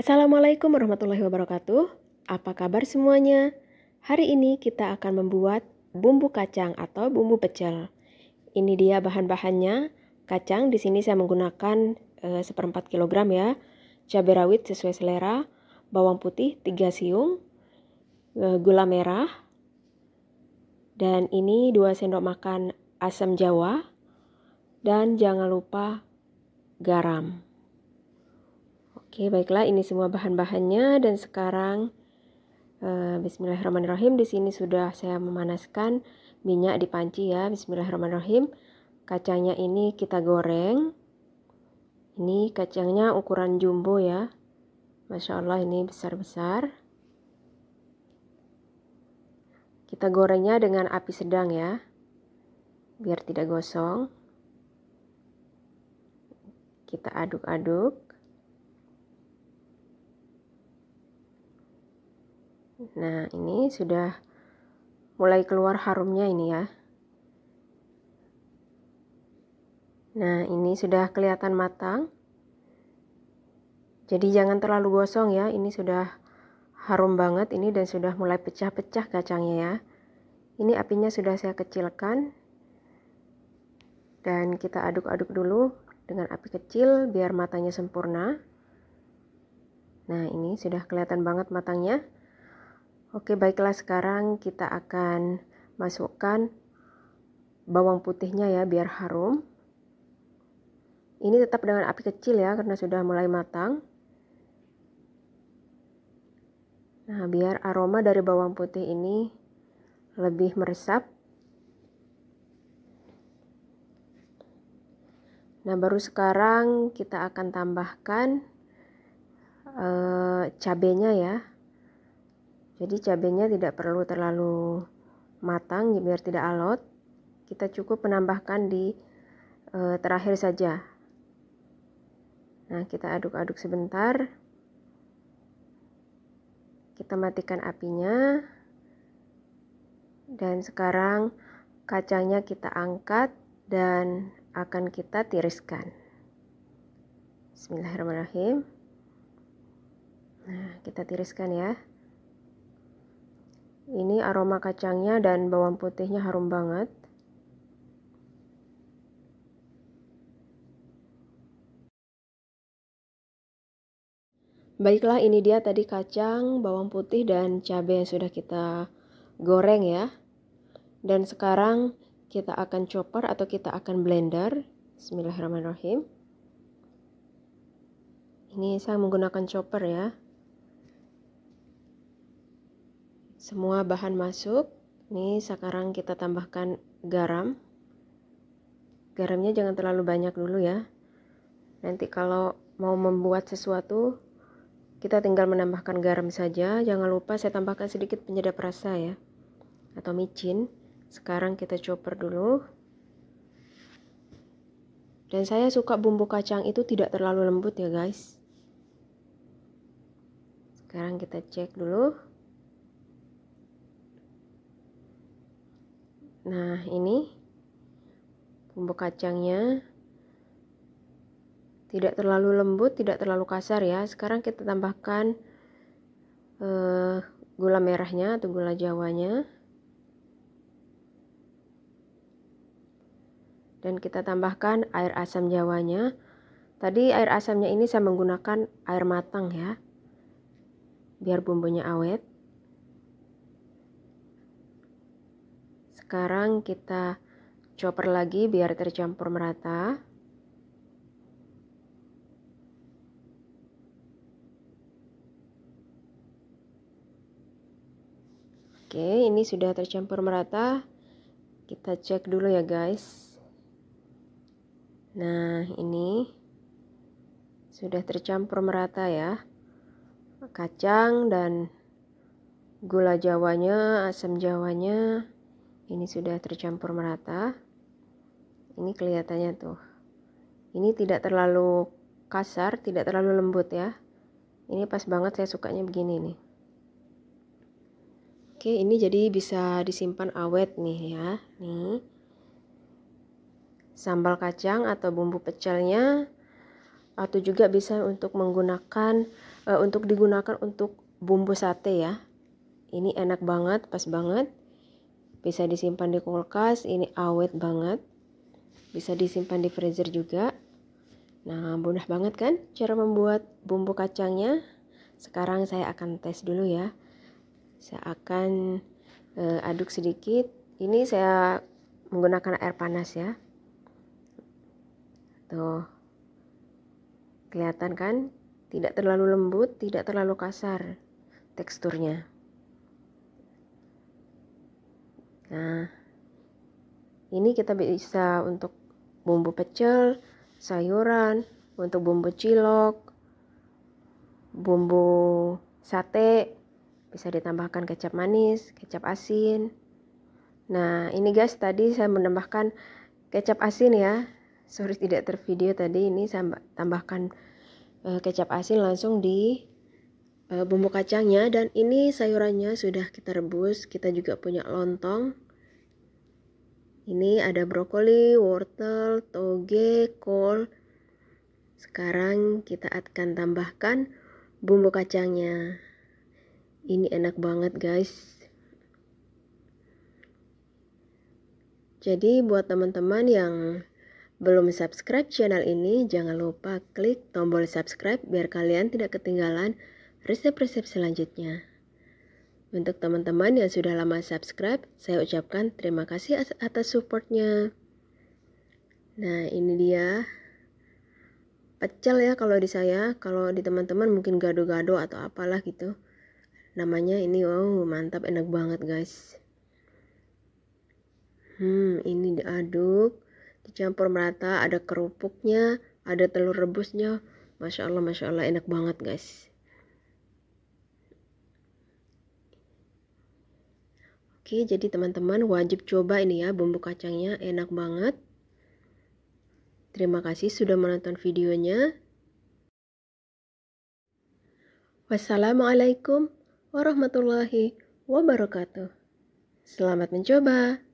Assalamualaikum warahmatullahi wabarakatuh. Apa kabar semuanya? Hari ini kita akan membuat bumbu kacang atau bumbu pecel. Ini dia bahan-bahannya. Kacang di sini saya menggunakan eh, seperempat kilogram ya. Cabai rawit sesuai selera, bawang putih 3 siung, e, gula merah, dan ini 2 sendok makan asam jawa, dan jangan lupa garam. Oke, baiklah ini semua bahan-bahannya dan sekarang uh, bismillahirrahmanirrahim di sini sudah saya memanaskan minyak di panci ya. Bismillahirrahmanirrahim. Kacangnya ini kita goreng. Ini kacangnya ukuran jumbo ya. Masya Allah ini besar-besar. Kita gorengnya dengan api sedang ya. Biar tidak gosong. Kita aduk-aduk. Nah, ini sudah mulai keluar harumnya ini ya. Nah, ini sudah kelihatan matang. Jadi jangan terlalu gosong ya, ini sudah harum banget ini dan sudah mulai pecah-pecah kacangnya ya. Ini apinya sudah saya kecilkan. Dan kita aduk-aduk dulu dengan api kecil biar matangnya sempurna. Nah, ini sudah kelihatan banget matangnya. Oke, baiklah sekarang kita akan masukkan bawang putihnya ya biar harum. Ini tetap dengan api kecil ya karena sudah mulai matang. Nah, biar aroma dari bawang putih ini lebih meresap. Nah, baru sekarang kita akan tambahkan e, cabenya ya. Jadi cabenya tidak perlu terlalu matang biar tidak alot. Kita cukup menambahkan di e, terakhir saja. Nah, kita aduk-aduk sebentar. Kita matikan apinya. Dan sekarang kacangnya kita angkat dan akan kita tiriskan. Bismillahirrahmanirrahim. Nah, kita tiriskan ya. Ini aroma kacangnya dan bawang putihnya harum banget. Baiklah, ini dia tadi kacang, bawang putih, dan cabai yang sudah kita goreng ya. Dan sekarang kita akan chopper atau kita akan blender. Bismillahirrahmanirrahim. Ini saya menggunakan chopper ya. semua bahan masuk ini sekarang kita tambahkan garam garamnya jangan terlalu banyak dulu ya nanti kalau mau membuat sesuatu kita tinggal menambahkan garam saja jangan lupa saya tambahkan sedikit penyedap rasa ya atau micin sekarang kita chopper dulu dan saya suka bumbu kacang itu tidak terlalu lembut ya guys sekarang kita cek dulu Nah, ini bumbu kacangnya tidak terlalu lembut, tidak terlalu kasar ya. Sekarang kita tambahkan eh, gula merahnya atau gula jawanya. Dan kita tambahkan air asam jawanya. Tadi air asamnya ini saya menggunakan air matang ya. Biar bumbunya awet. Sekarang kita chopper lagi biar tercampur merata. Oke, ini sudah tercampur merata. Kita cek dulu ya, guys. Nah, ini sudah tercampur merata ya. Kacang dan gula jawanya, asam jawanya, ini sudah tercampur merata ini kelihatannya tuh ini tidak terlalu kasar tidak terlalu lembut ya ini pas banget saya sukanya begini nih oke ini jadi bisa disimpan awet nih ya nih sambal kacang atau bumbu pecelnya atau juga bisa untuk menggunakan uh, untuk digunakan untuk bumbu sate ya. Ini enak banget, pas banget bisa disimpan di kulkas ini awet banget bisa disimpan di freezer juga nah mudah banget kan cara membuat bumbu kacangnya sekarang saya akan tes dulu ya saya akan e, aduk sedikit ini saya menggunakan air panas ya tuh kelihatan kan tidak terlalu lembut tidak terlalu kasar teksturnya Nah, ini kita bisa untuk bumbu pecel, sayuran, untuk bumbu cilok, bumbu sate, bisa ditambahkan kecap manis, kecap asin. Nah, ini guys tadi saya menambahkan kecap asin ya. Sorry tidak tervideo tadi ini saya tambahkan eh, kecap asin langsung di Eh, bumbu kacangnya dan ini sayurannya sudah kita rebus kita juga punya lontong ini ada brokoli, wortel, toge, kol sekarang kita akan tambahkan bumbu kacangnya ini enak banget guys jadi buat teman-teman yang belum subscribe channel ini jangan lupa klik tombol subscribe biar kalian tidak ketinggalan resep-resep selanjutnya. Untuk teman-teman yang sudah lama subscribe, saya ucapkan terima kasih atas supportnya. Nah, ini dia pecel ya kalau di saya, kalau di teman-teman mungkin gado-gado atau apalah gitu. Namanya ini wow, mantap enak banget, guys. Hmm, ini diaduk, dicampur merata, ada kerupuknya, ada telur rebusnya. Masya Allah, Masya Allah, enak banget guys. Oke, jadi teman-teman wajib coba ini ya bumbu kacangnya, enak banget. Terima kasih sudah menonton videonya. Wassalamualaikum warahmatullahi wabarakatuh. Selamat mencoba.